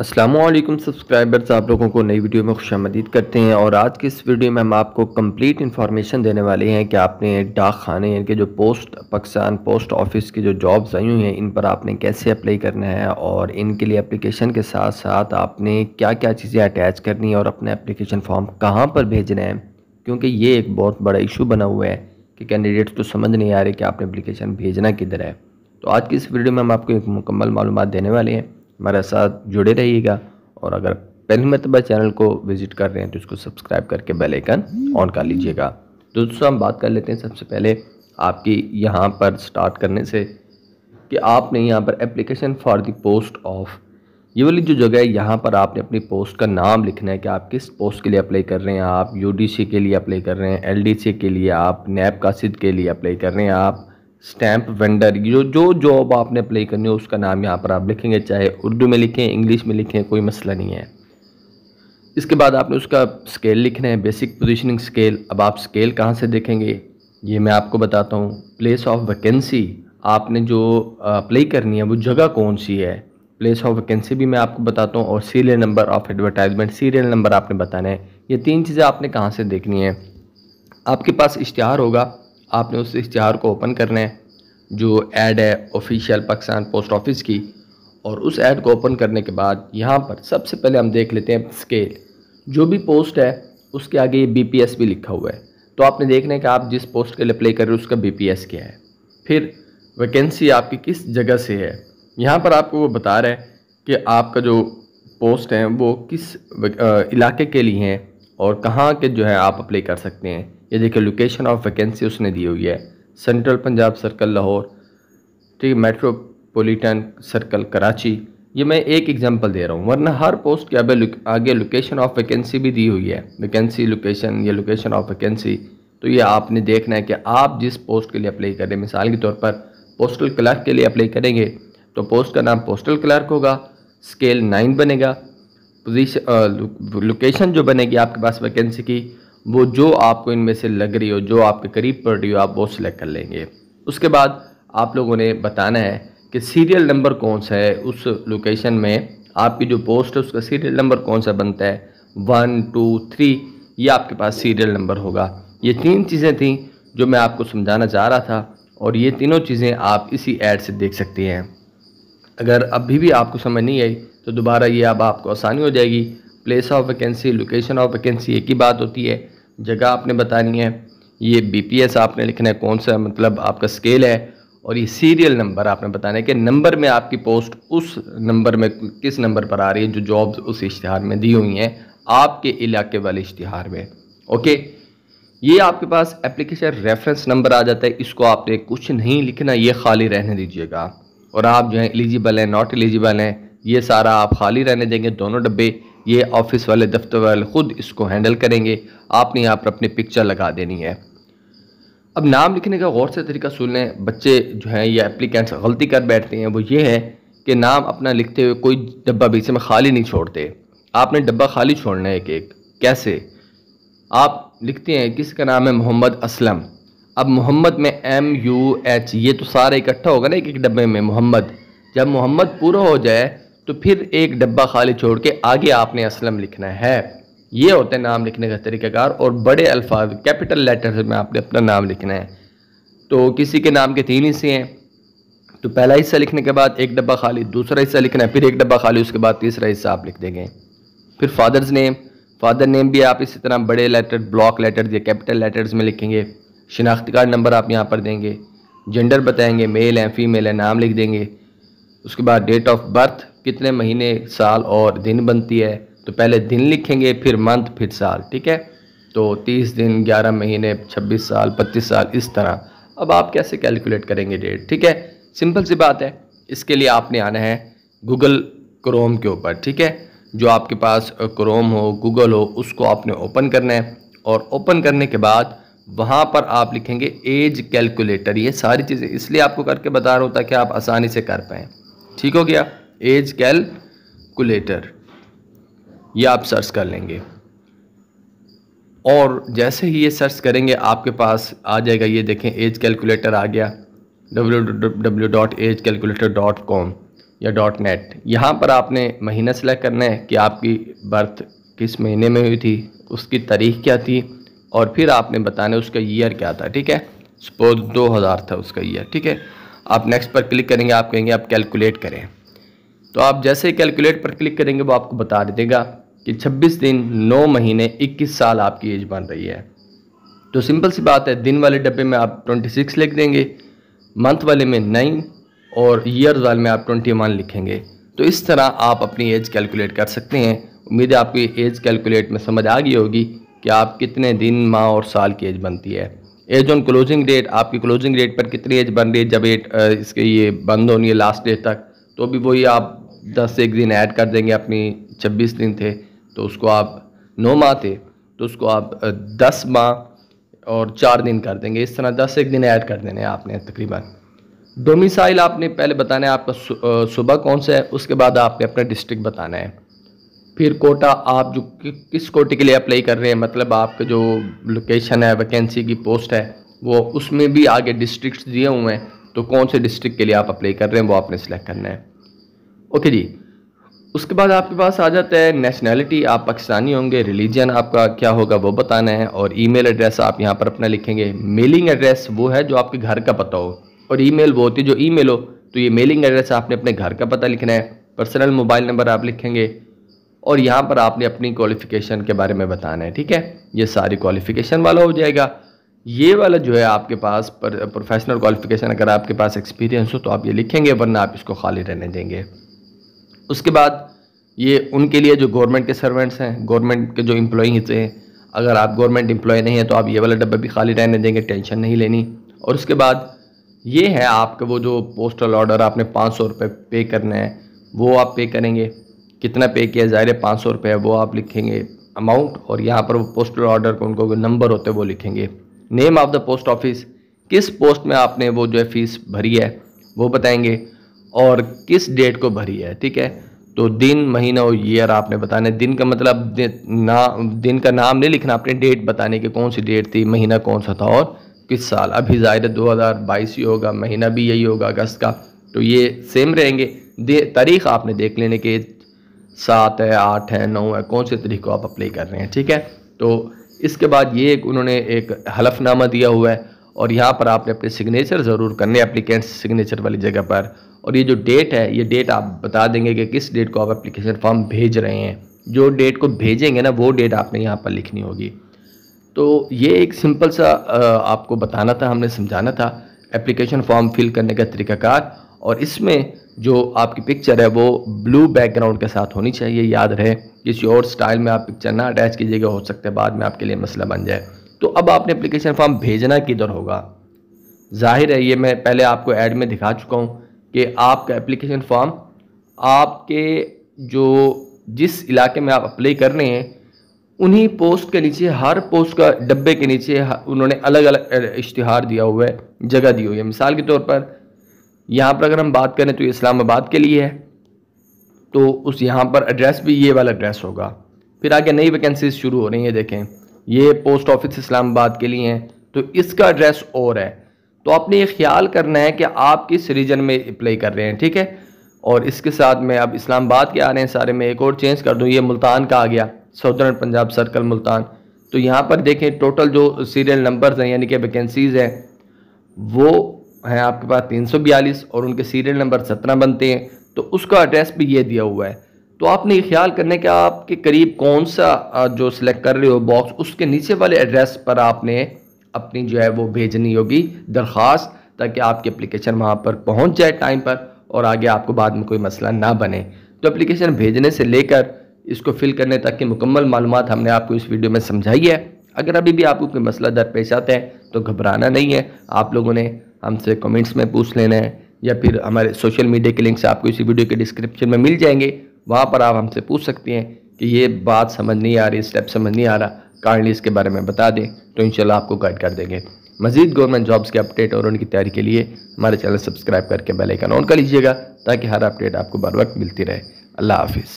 Aslam subscribers आप लोगों को नई वीडियो में खुश करते हैं और आज की इस वीडियो में हम आपको कंप्लीट इन्फॉर्मेशन देने वाले हैं कि आपने डाक खाने के जो पोस्ट पाकिस्तान पोस्ट ऑफिस की जो जॉब्स आई हुई हैं इन पर आपने कैसे अप्लाई करना है और इनके लिए एप्लीकेशन के साथ साथ आपने क्या क्या चीज़ें अटैच करनी है और अपने एप्लीकेशन फॉर्म कहाँ पर भेजना है क्योंकि ये एक बहुत बड़ा इशू बना हुआ है कि कैंडिडेट्स को समझ नहीं आ रहे कि आपने अप्लीकेशन भेजना किधर है तो आज की इस वीडियो में हम आपको एक मुकम्मल मालूम देने वाले हैं हमारे साथ जुड़े रहिएगा और अगर पहली मरतबा चैनल को विज़िट कर रहे हैं तो इसको सब्सक्राइब करके बेल आइकन ऑन कर लीजिएगा तो दोस्तों हम बात कर लेते हैं सबसे पहले आपकी यहाँ पर स्टार्ट करने से कि आपने यहाँ पर application for the post of ये वाली जो जगह है यहाँ पर आपने अपनी पोस्ट का नाम लिखना है कि आप किस पोस्ट के लिए अप्लाई कर रहे हैं आप यूडीसी के लिए अप्लाई कर रहे हैं एलडीसी के लिए आप नैब कासिद के लिए अप्लाई कर रहे हैं आप स्टैंप वेंडर जो जो जॉब आपने अप्लाई करनी हो उसका नाम यहाँ पर आप लिखेंगे चाहे उर्दू में लिखें इंग्लिश में लिखें कोई मसला नहीं है इसके बाद आपने उसका स्केल लिखना है बेसिक पोजीशनिंग स्केल अब आप स्केल कहाँ से देखेंगे ये मैं आपको बताता हूँ प्लेस ऑफ वैकेंसी आपने जो अप्लाई करनी है वो जगह कौन सी है प्लेस ऑफ वैकेंसी भी मैं आपको बताता हूँ और serial number of advertisement serial number आपने बताना है ये तीन चीज़ें आपने कहाँ से देखनी है आपके पास इश्तहार होगा आपने उस इश्तहार को ओपन करना है जो ऐड है ऑफिशियल पाकिस्तान पोस्ट ऑफिस की और उस ऐड को ओपन करने के बाद यहाँ पर सबसे पहले हम देख लेते हैं स्केल जो भी पोस्ट है उसके आगे ये बी भी लिखा हुआ है तो आपने देखना है कि आप जिस पोस्ट के लिए अप्लाई कर रहे हो उसका बी क्या है फिर वैकेंसी आपकी किस जगह से है यहाँ पर आपको वो बता रहा है कि आपका जो पोस्ट है वो किस इलाके के लिए हैं और कहाँ के जो है आप अप्लाई कर सकते हैं ये देखिए लोकेशन ऑफ वैकेंसी उसने दी हुई है सेंट्रल पंजाब सर्कल लाहौर ठीक है मेट्रोपोलिटन सर्कल कराची ये मैं एक एग्जांपल दे रहा हूँ वरना हर पोस्ट के अबे लुक, आगे लोकेशन ऑफ वैकेंसी भी दी हुई है वैकेंसी लोकेशन या लोकेशन ऑफ वैकेंसी तो ये आपने देखना है कि आप जिस पोस्ट के लिए अप्लाई करें मिसाल के तौर पर पोस्टल क्लर्क के लिए अप्लाई करेंगे तो पोस्ट का नाम पोस्टल क्लर्क होगा स्केल नाइन बनेगा पोजिशन लोकेशन जो बनेगी आपके पास वैकेंसी की वो जो आपको इनमें से लग रही हो जो आपके करीब पड़ रही हो आप वो सिलेक्ट कर लेंगे उसके बाद आप लोगों ने बताना है कि सीरियल नंबर कौन सा है उस लोकेशन में आपकी जो पोस्ट है उसका सीरियल नंबर कौन सा बनता है वन टू थ्री ये आपके पास सीरियल नंबर होगा ये तीन चीज़ें थी जो मैं आपको समझाना चाह रहा था और ये तीनों चीज़ें आप इसी ऐड से देख सकती हैं अगर अभी भी आपको समझ नहीं आई तो दोबारा ये अब आपको आसानी हो जाएगी place of vacancy location of vacancy एक ही बात होती है जगह आपने बतानी है ये बी आपने लिखना है कौन सा मतलब आपका स्केल है और ये सीरियल नंबर आपने बताना है कि नंबर में आपकी पोस्ट उस नंबर में किस नंबर पर आ रही है जो जॉब्स उस इश्तहार में दी हुई हैं आपके इलाके वाले इश्तहार में ओके ये आपके पास एप्लीकेशन रेफरेंस नंबर आ जाता है इसको आपने कुछ नहीं लिखना ये खाली रहने दीजिएगा और आप जो है एलिजिबल हैं नॉट एलिजिबल हैं ये सारा आप खाली रहने देंगे दोनों डब्बे ये ऑफिस वाले दफ्तर वाले ख़ुद इसको हैंडल करेंगे आपने यहाँ पर अपनी पिक्चर लगा देनी है अब नाम लिखने का गौर से तरीका सुन लें बच्चे जो हैं या एप्लीकेंट्स गलती कर बैठते हैं वो ये है कि नाम अपना लिखते हुए कोई डब्बा बीच में खाली नहीं छोड़ते आपने डब्बा खाली छोड़ना है एक एक कैसे आप लिखते हैं किसका नाम है मोहम्मद असलम अब मोहम्मद में एम यू एच ये तो सारा इकट्ठा होगा ना एक एक डब्बे में मोहम्मद जब मोहम्मद पूरा हो जाए तो फिर एक डब्बा खाली छोड़ के आगे आपने असलम लिखना है ये होता है नाम लिखने का तरीक़ाकार और बड़े अल्फाज कैपिटल लेटर्स में आपने अपना नाम लिखना है तो किसी के नाम के तीन हिस्से हैं तो पहला हिस्सा लिखने के बाद एक डब्बा खाली दूसरा हिस्सा लिखना है फिर एक डब्बा खाली उसके बाद तीसरा हिस्सा आप लिख देंगे फिर फादर्स नेम फादर नेम भी आप इसी तरह बड़े लेटर ब्लॉक लेटर्स या कैपिटल लेटर्स में लिखेंगे शिनाख्त कार्ड नंबर आप यहाँ पर देंगे जेंडर बताएंगे मेल हैं फीमेल हैं नाम लिख देंगे उसके बाद डेट ऑफ बर्थ कितने महीने साल और दिन बनती है तो पहले दिन लिखेंगे फिर मंथ फिर साल ठीक है तो तीस दिन ग्यारह महीने छब्बीस साल पच्चीस साल इस तरह अब आप कैसे कैलकुलेट करेंगे डेट ठीक है सिंपल सी बात है इसके लिए आपने आना है गूगल क्रोम के ऊपर ठीक है जो आपके पास क्रोम हो गूगल हो उसको आपने ओपन करना है और ओपन करने के बाद वहाँ पर आप लिखेंगे एज कैलकुलेटर ये सारी चीज़ें इसलिए आपको करके बता रहा हूँ ताकि आप आसानी से कर पाएँ ठीक हो गया एज कैलकुलेटर ये आप सर्च कर लेंगे और जैसे ही ये सर्च करेंगे आपके पास आ जाएगा ये देखें एज कैलकुलेटर आ गया W dot calculator dot com या डॉट नेट यहाँ पर आपने महीना सेलेक्ट करना है कि आपकी बर्थ किस महीने में हुई थी उसकी तारीख क्या थी और फिर आपने बताना उसका ईयर क्या था ठीक है सपोज 2000 था उसका ईयर ठीक है आप नेक्स्ट पर क्लिक करेंगे आप कहेंगे आप कैलकुलेट करें तो आप जैसे कैलकुलेट पर क्लिक करेंगे वो आपको बता देगा कि 26 दिन 9 महीने 21 साल आपकी एज बन रही है तो सिंपल सी बात है दिन वाले डब्बे में आप 26 लिख देंगे मंथ वाले में नाइन और ईयर वाले में आप ट्वेंटी लिखेंगे तो इस तरह आप अपनी एज कैलकुलेट कर सकते हैं उम्मीद है आपकी एज कैलकुलेट में समझ आ गई होगी कि आप कितने दिन माह और साल की एज बनती है एज ऑन क्लोजिंग डेट आपकी क्लोजिंग डेट पर कितनी एज बन रही है जब एट इसके ये बंद होनी है लास्ट डेट तक तो भी वही आप दस एक दिन ऐड कर देंगे अपनी छब्बीस दिन थे तो उसको आप नौ माह थे तो उसको आप दस माह और चार दिन कर देंगे इस तरह दस एक दिन ऐड कर देने आपने तकरीबन डोमिसाइल आपने पहले बताना है आपका सुबह कौन सा है उसके बाद आपने अपना डिस्ट्रिक्ट बताना है फिर कोटा आप जो कि, किस कोटे के लिए अप्लाई कर रहे हैं मतलब आपका जो लोकेशन है वैकेंसी की पोस्ट है वो उसमें भी आगे डिस्ट्रिक्ट दिए हुए हैं तो कौन से डिस्ट्रिक्ट के लिए आप अप्लाई कर रहे हैं वो आपने सेलेक्ट करना है ओके जी उसके बाद आपके पास आ जाता है नेशनैलिटी आप पाकिस्तानी होंगे रिलीजन आपका क्या होगा वो बताना है और ईमेल एड्रेस आप यहाँ पर अपना लिखेंगे मेलिंग एड्रेस वो है जो आपके घर का पता हो और ईमेल वो होती है जो ईमेल हो तो ये मेलिंग एड्रेस आपने अपने घर का पता लिखना है पर्सनल मोबाइल नंबर आप लिखेंगे और यहाँ पर आपने अपनी क्वालिफ़िकेशन के बारे में बताना है ठीक है ये सारी क्वालिफ़िकेशन वाला हो जाएगा ये वाला जो है आपके पास प्रोफेशनल क्वालिफिकेशन अगर आपके पास एक्सपीरियंस हो तो आप ये लिखेंगे वरना आप इसको खाली रहने देंगे उसके बाद ये उनके लिए जो गवर्नमेंट के सर्वेंट्स हैं गवर्नमेंट के जो एम्प्लॉयज़ हैं अगर आप गवर्नमेंट इम्प्लॉय नहीं है तो आप ये वाला डब्बा भी खाली रहने देंगे टेंशन नहीं लेनी और उसके बाद ये है आपका वो जो पोस्टल ऑर्डर आपने पाँच सौ रुपये पे करना है वो आप पे करेंगे कितना पे किया ज़ाहिर पाँच सौ रुपये वो आप लिखेंगे अमाउंट और यहाँ पर वो पोस्टल ऑर्डर को उनको नंबर होते हैं वो लिखेंगे name of the post office किस पोस्ट में आपने वो जो है फ़ीस भरी है वो बताएंगे और किस डेट को भरी है ठीक है तो दिन महीना और ईयर आपने बताने दिन का मतलब ना दिन का नाम नहीं लिखना आपने डेट बताने की कौन सी डेट थी महीना कौन सा था और किस साल अभी ज़ाहिर दो हज़ार बाईस ही होगा महीना भी यही होगा अगस्त का तो ये सेम रहेंगे तारीख आपने देख लेने के सात है आठ है नौ है कौन से तरीक़ को आप अप्लाई कर रहे हैं ठीक है तो इसके बाद ये एक उन्होंने एक हलफनामा दिया हुआ है और यहाँ पर आपने अपने सिग्नेचर ज़रूर करने अप्लीकेंट सिग्नेचर वाली जगह पर और ये जो डेट है ये डेट आप बता देंगे कि किस डेट को आप एप्लीकेशन फॉर्म भेज रहे हैं जो डेट को भेजेंगे ना वो डेट आपने यहाँ पर लिखनी होगी तो ये एक सिंपल सा आपको बताना था हमने समझाना था एप्लीकेशन फॉर्म फिल करने का तरीकाकार और इसमें जो आपकी पिक्चर है वो ब्लू बैकग्राउंड के साथ होनी चाहिए याद रहे किसी और स्टाइल में आप पिक्चर ना अटैच कीजिएगा हो सकता है बाद में आपके लिए मसला बन जाए तो अब आपने एप्लीकेशन फॉर्म भेजना किधर होगा जाहिर है ये मैं पहले आपको ऐड में दिखा चुका हूँ कि आपका एप्लीकेशन फॉर्म आपके जो जिस इलाके में आप अप्लाई कर रहे हैं उन्हीं पोस्ट के नीचे हर पोस्ट का डब्बे के नीचे उन्होंने अलग अलग इश्तहार दिया हुआ है जगह दी हुई है मिसाल के तौर पर यहाँ पर अगर हम बात करें तो इस्लामाबाद के लिए है तो उस यहाँ पर एड्रेस भी ये वाला एड्रेस होगा फिर आगे नई वैकेंसीज शुरू हो रही हैं देखें ये पोस्ट ऑफिस इस्लामाबाद के लिए हैं तो इसका एड्रेस और है तो आपने ये ख्याल करना है कि आप किस रीजन में अप्लाई कर रहे हैं ठीक है और इसके साथ में अब इस्लामाबाद के आ रहे हैं सारे में एक और चेंज कर दूँ ये मुल्तान का आ गया सऊदर्न पंजाब सर्कल मुल्तान तो यहाँ पर देखें टोटल जो सीरियल नंबर्स हैं यानी कि वैकेंसीज़ हैं वो हैं आपके पास तीन सौ बयालीस और उनके सीरियल नंबर सत्रह बनते हैं तो उसका एड्रेस भी ये दिया हुआ है तो आपने ये ख्याल करने कि आपके करीब कौन सा जो सिलेक्ट कर रहे हो बॉक्स उसके नीचे वाले एड्रेस पर आपने अपनी जो है वो भेजनी होगी दरख्वास्त ताकि आपकी अप्लीकेशन वहाँ पर पहुँच जाए टाइम पर और आगे आपको बाद में कोई मसला ना बने तो एप्लीकेशन भेजने से लेकर इसको फिल करने तक की मुकम्मल मालूम हमने आपको इस वीडियो में समझाई है अगर अभी भी आपको कोई मसला दरपेश आता है तो घबराना नहीं है आप लोगों ने हमसे कमेंट्स में पूछ लेना है या फिर हमारे सोशल मीडिया के लिंक्स आपको इसी वीडियो के डिस्क्रिप्शन में मिल जाएंगे वहाँ पर आप हमसे पूछ सकते हैं कि ये बात समझ नहीं आ रही स्टेप समझ नहीं आ रहा काइंडली इसके बारे में बता दें तो इन आपको गाइड कर देंगे मजीद गवर्नमेंट जॉब्स के अपडेट और उनकी तैयारी के लिए हमारे चैनल सब्सक्राइब करके बेल आइकन ऑन कर लीजिएगा ताकि हर अपडेट आपको बर वक्त मिलती रहे अल्लाह हाफिज़